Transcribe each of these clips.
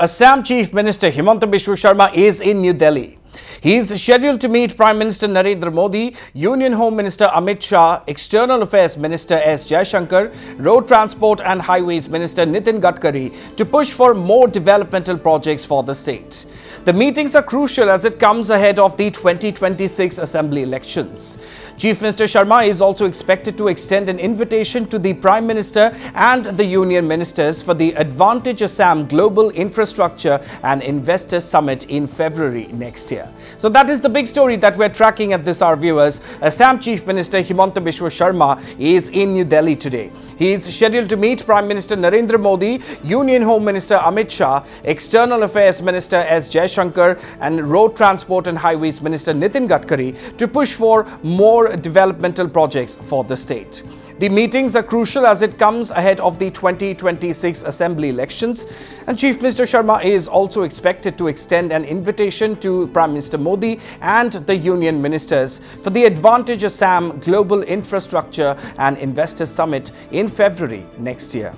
Assam Chief Minister Himanta Biswa Sharma is in New Delhi. He is scheduled to meet Prime Minister Narendra Modi, Union Home Minister Amit Shah, External Affairs Minister S. Jayashankar, Road Transport and Highways Minister Nitin Gadkari to push for more developmental projects for the state. The meetings are crucial as it comes ahead of the 2026 Assembly elections. Chief Minister Sharma is also expected to extend an invitation to the Prime Minister and the Union Ministers for the Advantage Assam Global Infrastructure and Investor Summit in February next year. India. So that is the big story that we're tracking at this Our viewers. Assam uh, Chief Minister Himanta Biswa Sharma is in New Delhi today. He is scheduled to meet Prime Minister Narendra Modi, Union Home Minister Amit Shah, External Affairs Minister S. Jaishankar, and Road Transport and Highways Minister Nitin Gadkari to push for more developmental projects for the state. The meetings are crucial as it comes ahead of the 2026 Assembly elections and Chief Minister Sharma is also expected to extend an invitation to Prime Minister Modi and the Union Ministers for the Advantage Assam Global Infrastructure and Investors Summit in February next year.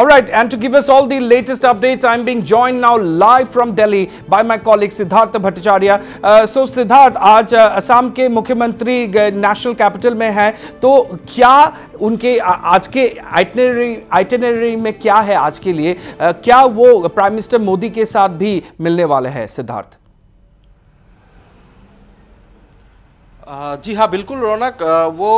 All right, and to give us all the latest updates, I'm being joined now live from Delhi by my colleague Siddharth Bhattacharya. Uh, so Siddharth, आज असम के मुख्यमंत्री national capital में हैं तो क्या उनके आज के आइटनरी आइटनरी में क्या है आज के लिए क्या वो प्राइम मिनिस्टर मोदी के साथ भी मिलने वाले हैं सिद्धार्थ जी हाँ बिल्कुल रौनक वो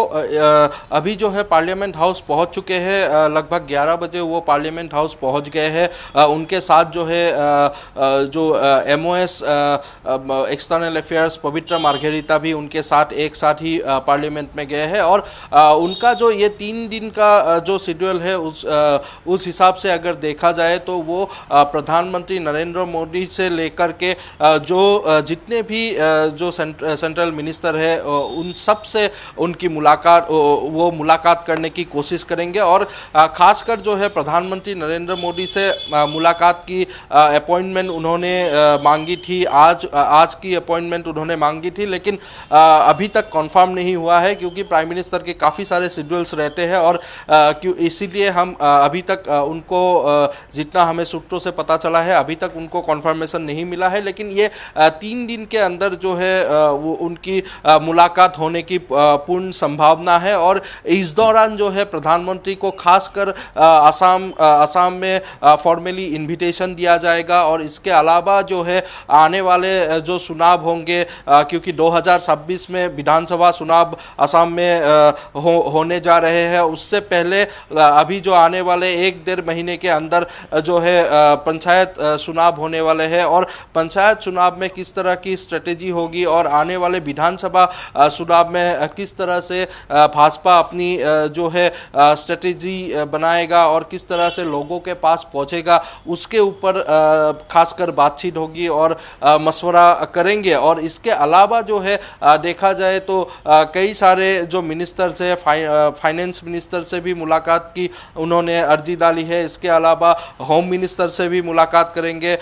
अभी जो है पार्लियामेंट हाउस पहुंच चुके हैं लगभग 11 बजे वो पार्लियामेंट हाउस पहुंच गए हैं उनके साथ जो है जो M O S external affairs Pabitra Margherita भी उनके साथ एक साथ ही पार्लियामेंट में गए हैं और उनका जो ये तीन दिन का जो शेड्यूल है उस उस हिसाब से अगर देखा जाए तो वो प्रधानमंत्री नरेंद्र मोदी से लेकर के जो जितने भी जो सेंट्रल मिनिस्टर है उन सब से उनकी मुलाकात वो मुलाकात करने की कोशिश करेंगे और खासकर जो है प्रधानमंत्री नरेंद्र मोदी से मुलाकात की अपॉइंटमेंट उन्होंने मांगी थी आज आज की अपॉइंटमेंट उन्होंने मांगी थी लेकिन अभी तक कॉन्फर्म नहीं हुआ है क्योंकि प्राइम मिनिस्टर के काफ़ी सारे शेड्यूल्स रहते हैं और क्यों इसीलिए हम अभी तक उनको जितना हमें सूत्रों से पता चला है अभी तक उनको कॉन्फर्मेशन नहीं मिला है लेकिन ये तीन दिन के अंदर जो है वो उनकी मुलाकात होने की पूर्ण संभावना है और इस दौरान जो है प्रधानमंत्री को खासकर असम असम में फॉर्मली इनविटेशन दिया जाएगा और इसके अलावा जो है आने वाले जो चुनाव होंगे क्योंकि 2026 में विधानसभा चुनाव असम में हो, होने जा रहे हैं उससे पहले अभी जो आने वाले एक डेढ़ महीने के अंदर जो है पंचायत चुनाव होने वाले हैं और पंचायत चुनाव में किस तरह की स्ट्रेटेजी होगी और आने वाले विधानसभा चुनाव में किस तरह से भाजपा अपनी जो है स्ट्रेटेजी बनाएगा और किस तरह से लोगों के पास पहुंचेगा उसके ऊपर खासकर बातचीत होगी और मशवरा करेंगे और इसके अलावा जो है देखा जाए तो कई सारे जो मिनिस्टर से फाइनेंस मिनिस्टर से भी मुलाकात की उन्होंने अर्जी डाली है इसके अलावा होम मिनिस्टर से भी मुलाकात करेंगे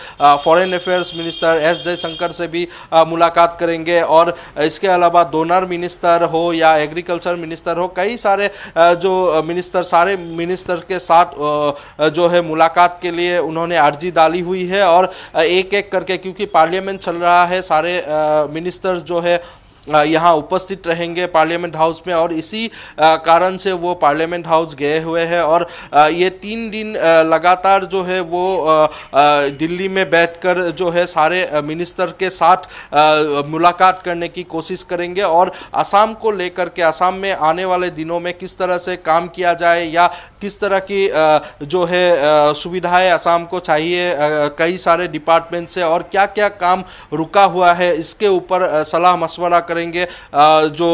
foreign affairs minister S Jaishankar से भी मुलाकात करेंगे और इसके अलावा डोनर मिनिस्टर हो या एग्रीकल्चर मिनिस्टर हो कई सारे जो मिनिस्टर सारे मिनिस्टर के साथ जो है मुलाकात के लिए उन्होंने अर्जी डाली हुई है और एक एक करके क्योंकि पार्लियामेंट चल रहा है सारे मिनिस्टर्स जो है यहाँ उपस्थित रहेंगे पार्लियामेंट हाउस में और इसी कारण से वो पार्लियामेंट हाउस गए हुए हैं और ये तीन दिन लगातार जो है वो दिल्ली में बैठकर जो है सारे मिनिस्टर के साथ मुलाकात करने की कोशिश करेंगे और असम को लेकर के असम में आने वाले दिनों में किस तरह से काम किया जाए या किस तरह की जो है सुविधाएं असम को चाहिए कई सारे डिपार्टमेंट से और क्या क्या काम रुका हुआ है इसके ऊपर सलाह मशवरा करें करेंगे जो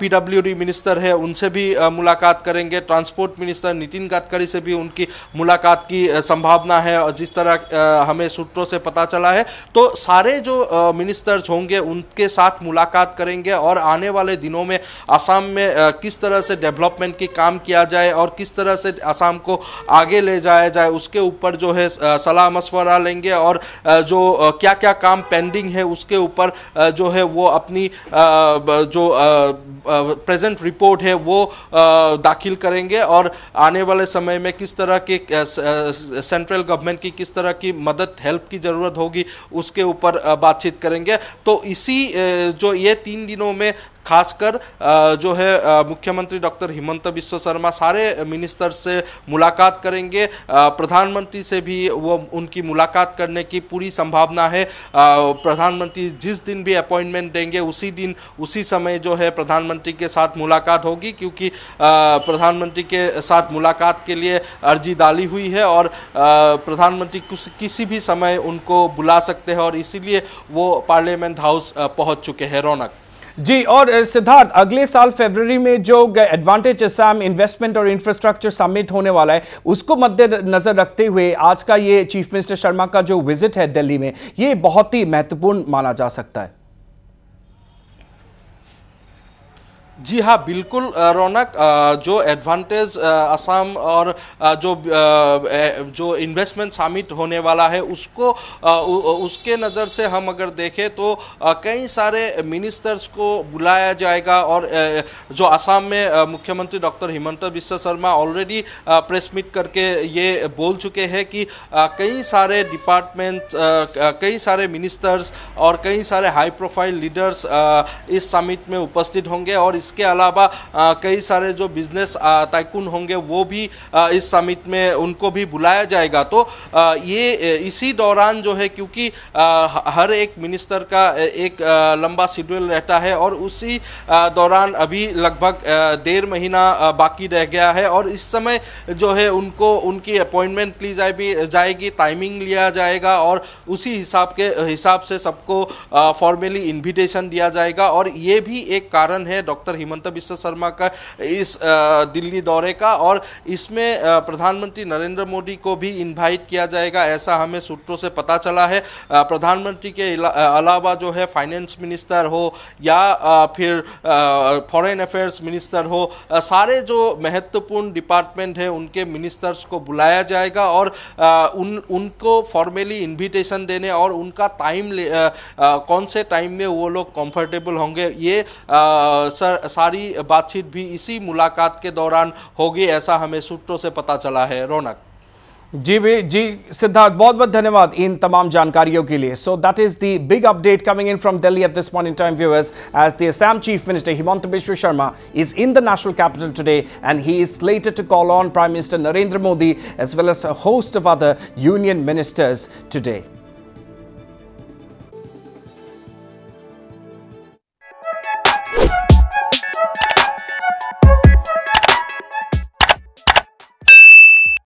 पीडब्ल्यूडी मिनिस्टर है उनसे भी मुलाकात करेंगे ट्रांसपोर्ट मिनिस्टर नितिन गडकरी से भी उनकी मुलाकात की संभावना है और जिस तरह हमें सूत्रों से पता चला है तो सारे जो मिनिस्टर्स होंगे उनके साथ मुलाकात करेंगे और आने वाले दिनों में आसाम में किस तरह से डेवलपमेंट की काम किया जाए और किस तरह से आसाम को आगे ले जाया जाए उसके ऊपर जो है सलाह मशवरा लेंगे और जो क्या क्या काम पेंडिंग है उसके ऊपर जो है वो अपनी जो प्रेजेंट रिपोर्ट है वो दाखिल करेंगे और आने वाले समय में किस तरह के सेंट्रल गवर्नमेंट की किस तरह की मदद हेल्प की ज़रूरत होगी उसके ऊपर बातचीत करेंगे तो इसी जो ये तीन दिनों में खासकर जो है मुख्यमंत्री डॉक्टर हिमंत विश्व शर्मा सारे मिनिस्टर से मुलाकात करेंगे प्रधानमंत्री से भी वो उनकी मुलाकात करने की पूरी संभावना है प्रधानमंत्री जिस दिन भी अपॉइंटमेंट देंगे उसी दिन उसी समय जो है प्रधानमंत्री के साथ मुलाकात होगी क्योंकि प्रधानमंत्री के साथ मुलाकात के लिए अर्जी डाली हुई है और प्रधानमंत्री किसी भी समय उनको बुला सकते हैं और इसीलिए वो पार्लियामेंट हाउस पहुंच चुके हैं रौनक जी और सिद्धार्थ अगले साल फरवरी में जो एडवांटेज एसाम इन्वेस्टमेंट और इंफ्रास्ट्रक्चर समिट होने वाला है उसको मद्देनजर रखते हुए आज का ये चीफ मिनिस्टर शर्मा का जो विजिट है दिल्ली में ये बहुत ही महत्वपूर्ण माना जा सकता है जी हाँ बिल्कुल रौनक जो एडवांटेज असम और जो जो इन्वेस्टमेंट सामिट होने वाला है उसको उसके नज़र से हम अगर देखें तो कई सारे मिनिस्टर्स को बुलाया जाएगा और जो असम में मुख्यमंत्री doctor Himanta Biswa Sarma already press meet करके ये बोल चुके हैं कि कई सारे डिपार्टमेंट कई सारे मिनिस्टर्स और कई सारे हाई प्रोफाइल लीडर्स इस समिट में उपस्थित होंगे और इस उसके अलावा कई सारे जो बिजनेस टाइकून होंगे वो भी इस समिट में उनको भी बुलाया जाएगा तो ये इसी दौरान जो है क्योंकि हर एक मिनिस्टर का एक लंबा शेड्यूल रहता है और उसी दौरान अभी लगभग डेढ़ महीना बाकी रह गया है और इस समय जो है उनको उनकी अपॉइंटमेंट ली भी जाएगी टाइमिंग लिया जाएगा और उसी हिसाब के हिसाब से सबको फॉर्मली इन्विटेशन दिया जाएगा और ये भी एक कारण है डॉक्टर हिमंत बिश्व शर्मा का इस दिल्ली दौरे का और इसमें प्रधानमंत्री नरेंद्र मोदी को भी इन्वाइट किया जाएगा ऐसा हमें सूत्रों से पता चला है प्रधानमंत्री के अलावा जो है फाइनेंस मिनिस्टर हो या फिर फॉरेन अफेयर्स मिनिस्टर हो सारे जो महत्वपूर्ण डिपार्टमेंट है उनके मिनिस्टर्स को बुलाया जाएगा और उन उनको फॉर्मेली इनविटेशन देने और उनका टाइम कौन से टाइम में वो लोग कंफर्टेबल होंगे ये सर सारी बातचीत भी इसी मुलाकात के दौरान होगी ऐसा हमें सूत्रों से पता चला है रौनक जी भी जी सिद्धार्थ बहुत बहुत धन्यवाद इन तमाम जानकारियों के लिए so that is the big update coming in from Delhi at this point in time viewers as the Assam chief minister Himanta Biswa Sarma is in the national capital today and he is slated to call on prime minister Narendra Modi as well as host of other union ministers today